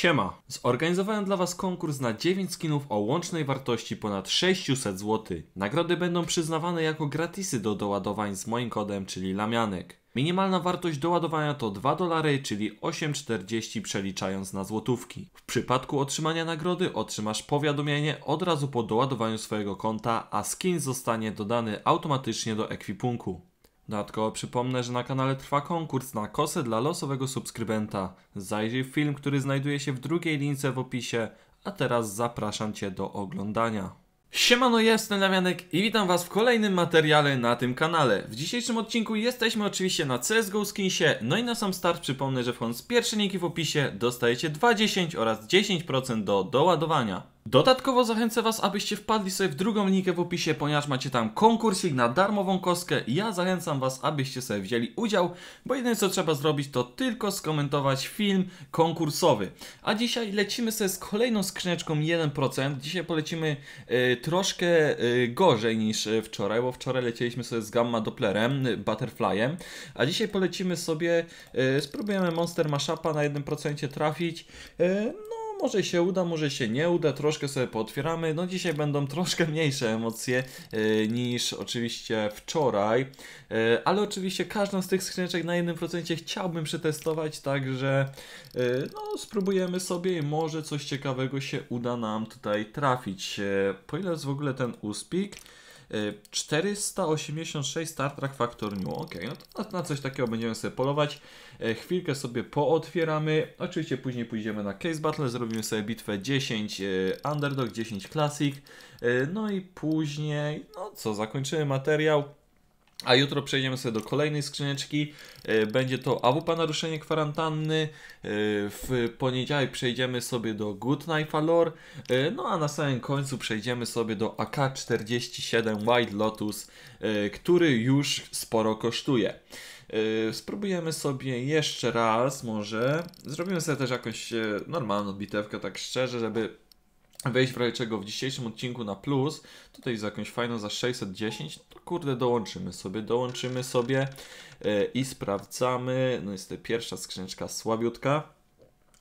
Siema! Zorganizowałem dla Was konkurs na 9 skinów o łącznej wartości ponad 600 zł. Nagrody będą przyznawane jako gratisy do doładowań z moim kodem, czyli Lamianek. Minimalna wartość doładowania to 2 dolary, czyli 8,40 przeliczając na złotówki. W przypadku otrzymania nagrody otrzymasz powiadomienie od razu po doładowaniu swojego konta, a skin zostanie dodany automatycznie do ekwipunku. Dodatkowo przypomnę, że na kanale trwa konkurs na kosę dla losowego subskrybenta. Zajrzyj w film, który znajduje się w drugiej lince w opisie, a teraz zapraszam Cię do oglądania. Siemano, jestem Damianek i witam Was w kolejnym materiale na tym kanale. W dzisiejszym odcinku jesteśmy oczywiście na CSGO Skinsie, no i na sam start przypomnę, że wchodząc pierwsze linki w opisie dostajecie 2,10 oraz 10% do doładowania. Dodatkowo zachęcę Was, abyście wpadli sobie w drugą linkę w opisie, ponieważ macie tam konkursik na darmową kostkę. Ja zachęcam Was, abyście sobie wzięli udział, bo jedyne co trzeba zrobić to tylko skomentować film konkursowy. A dzisiaj lecimy sobie z kolejną skrzyneczką 1%. Dzisiaj polecimy y, troszkę y, gorzej niż e, wczoraj, bo wczoraj lecieliśmy sobie z Gamma Dopplerem, Butterflyem. A dzisiaj polecimy sobie, spróbujemy Monster Mashupa na 1% trafić może się uda, może się nie uda, troszkę sobie pootwieramy. No dzisiaj będą troszkę mniejsze emocje e, niż oczywiście wczoraj, e, ale oczywiście każdą z tych skrzyneczek na 1% chciałbym przetestować, także e, no, spróbujemy sobie i może coś ciekawego się uda nam tutaj trafić. Po ile jest w ogóle ten uspik? 486 Star Trek Factor New. Ok, no to na coś takiego będziemy sobie polować. E, chwilkę sobie pootwieramy. Oczywiście później pójdziemy na Case Battle, zrobimy sobie bitwę 10 e, Underdog, 10 Classic. E, no i później, no co, zakończymy materiał. A jutro przejdziemy sobie do kolejnej skrzyneczki. E, będzie to AWP naruszenie kwarantanny. E, w poniedziałek przejdziemy sobie do Good Knife Allure. No a na samym końcu przejdziemy sobie do AK-47 Wild Lotus, e, który już sporo kosztuje. Spróbujemy sobie jeszcze raz może. Zrobimy sobie też jakąś normalną bitewkę, tak szczerze, żeby wejść w razie czego w dzisiejszym odcinku na plus, tutaj za jakąś fajną za 610, to no kurde dołączymy sobie, dołączymy sobie e, i sprawdzamy, no jest to pierwsza skrzyneczka słabiutka,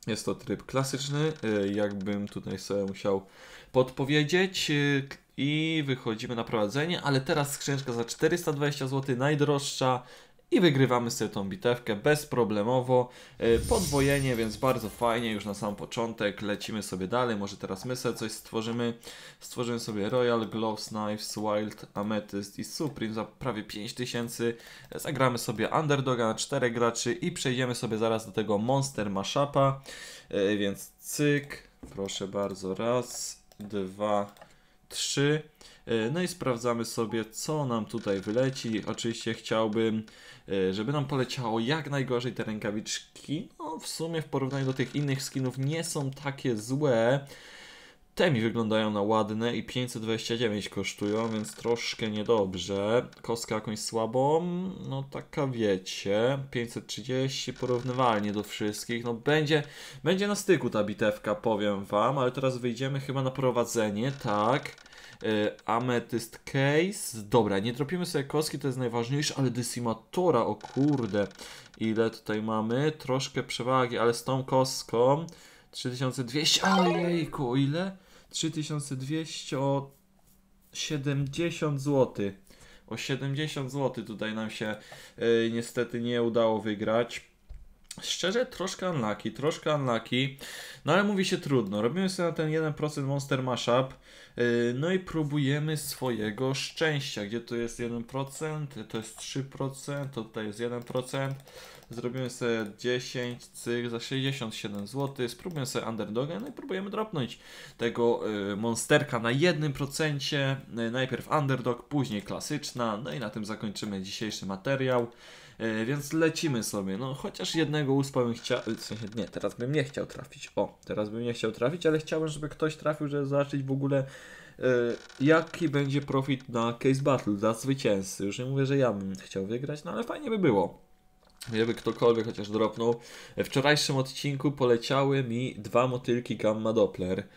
jest to tryb klasyczny, e, jakbym tutaj sobie musiał podpowiedzieć e, i wychodzimy na prowadzenie, ale teraz skrzyneczka za 420 zł, najdroższa i wygrywamy sobie tą bitewkę bezproblemowo. E, podwojenie, więc bardzo fajnie już na sam początek. Lecimy sobie dalej, może teraz my sobie coś stworzymy. Stworzymy sobie Royal, Gloves, Knives, Wild, Amethyst i Supreme za prawie 5000. Zagramy sobie Underdoga na 4 graczy i przejdziemy sobie zaraz do tego Monster Mashupa. E, więc cyk, proszę bardzo, raz, dwa, trzy. E, no i sprawdzamy sobie, co nam tutaj wyleci. Oczywiście chciałbym, e, żeby nam poleciało jak najgorzej te rękawiczki. No w sumie w porównaniu do tych innych skinów nie są takie złe. Te mi wyglądają na ładne i 529 kosztują, więc troszkę niedobrze. Kostka jakąś słabą, no taka wiecie. 530 porównywalnie do wszystkich. No będzie, będzie na styku ta bitewka, powiem wam, ale teraz wyjdziemy chyba na prowadzenie, tak. Yy, Case. Dobra, nie tropimy sobie kostki, to jest najważniejsze, ale Decimatora, o kurde, ile tutaj mamy? Troszkę przewagi, ale z tą kostką 3200, ojejku, o ile? 3270 zł. O 70 zł tutaj nam się yy, niestety nie udało wygrać. Szczerze, troszkę unlucky, troszkę unlucky, no ale mówi się trudno. Robimy sobie na ten 1% Monster Mashup, yy, no i próbujemy swojego szczęścia. Gdzie tu jest 1%, to jest 3%, to tutaj jest 1%. Zrobimy sobie 10 cyr za 67 zł. Spróbujemy sobie underdoga, no i próbujemy dropnąć tego y, monsterka na 1%. Y, najpierw underdog, później klasyczna. No i na tym zakończymy dzisiejszy materiał. Y, więc lecimy sobie. No chociaż jednego uspa bym chciał. Nie, teraz bym nie chciał trafić. O, teraz bym nie chciał trafić, ale chciałbym, żeby ktoś trafił, żeby zobaczyć w ogóle jaki będzie profit na Case Battle dla zwycięzcy. Już nie mówię, że ja bym chciał wygrać, no ale fajnie by było. Jakby ktokolwiek chociaż dropnął. W wczorajszym odcinku poleciały mi dwa motylki Gamma Doppler.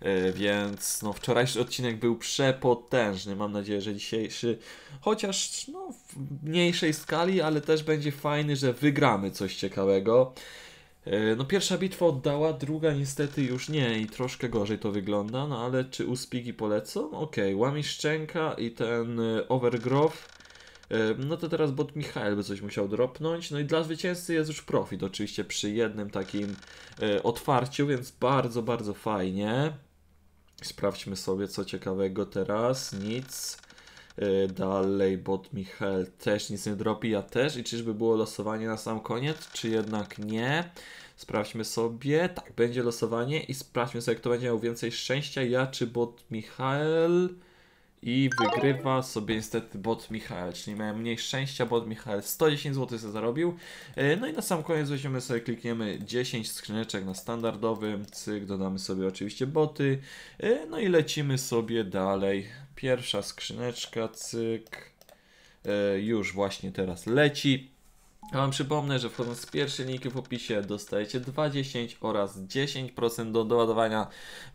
E, więc no, wczorajszy odcinek był przepotężny. Mam nadzieję, że dzisiejszy, chociaż no, w mniejszej skali, ale też będzie fajny, że wygramy coś ciekawego. E, no pierwsza bitwa oddała, druga niestety już nie i troszkę gorzej to wygląda, no ale czy uspigi polecą? Okej, okay, łami szczęka i ten e, Overgrowth E, no to teraz bot Michael by coś musiał dropnąć. No i dla zwycięzcy jest już profit oczywiście przy jednym takim e, otwarciu, więc bardzo, bardzo fajnie. Sprawdźmy sobie co ciekawego teraz. Nic. E, dalej bot Michael też nic nie dropi, ja też. I czyżby było losowanie na sam koniec, czy jednak nie? Sprawdźmy sobie. Tak, będzie losowanie i sprawdźmy sobie, kto będzie miał więcej szczęścia. Ja czy bot Michael? I wygrywa sobie niestety bot Michael, czyli miałem mniej szczęścia, bot Michael 110 zł sobie zarobił. E, no i na sam koniec weźmiemy sobie, klikniemy 10 skrzyneczek na standardowym cyk, dodamy sobie oczywiście boty. E, no i lecimy sobie dalej. Pierwsza skrzyneczka, cyk. E, już właśnie teraz leci. A Wam przypomnę, że wchodząc w pierwszej linki w opisie dostajecie 20 oraz 10% do doładowania.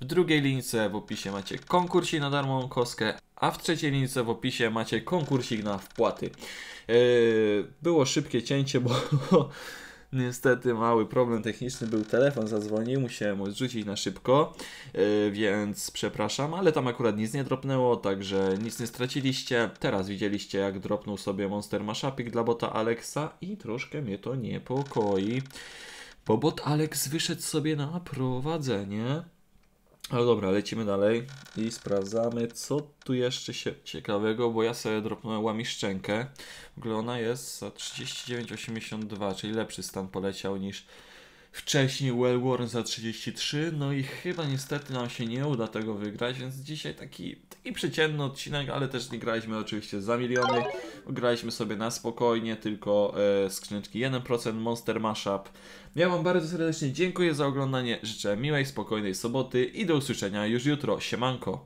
W drugiej lince w opisie macie konkursi na darmową kostkę, a w trzeciej lince w opisie macie konkursik na wpłaty. Yy, było szybkie cięcie, bo Niestety mały problem techniczny był, telefon zadzwonił, musiałem odrzucić na szybko, e, więc przepraszam, ale tam akurat nic nie dropnęło, także nic nie straciliście. Teraz widzieliście jak dropnął sobie Monster Mashupik dla bota Alexa i troszkę mnie to niepokoi, bo bot Alex wyszedł sobie na prowadzenie. Ale dobra, lecimy dalej i sprawdzamy, co tu jeszcze się ciekawego, bo ja sobie dropnąłem łamiszczenkę. W ogóle ona jest za 39,82, czyli lepszy stan poleciał niż Wcześniej Well Warren za 33, no i chyba niestety nam się nie uda tego wygrać, więc dzisiaj taki, taki przeciętny odcinek, ale też nie graliśmy oczywiście za miliony. Graliśmy sobie na spokojnie, tylko e, skrzyneczki 1% Monster Mashup. Ja Wam bardzo serdecznie dziękuję za oglądanie, życzę miłej, spokojnej soboty i do usłyszenia już jutro. Siemanko!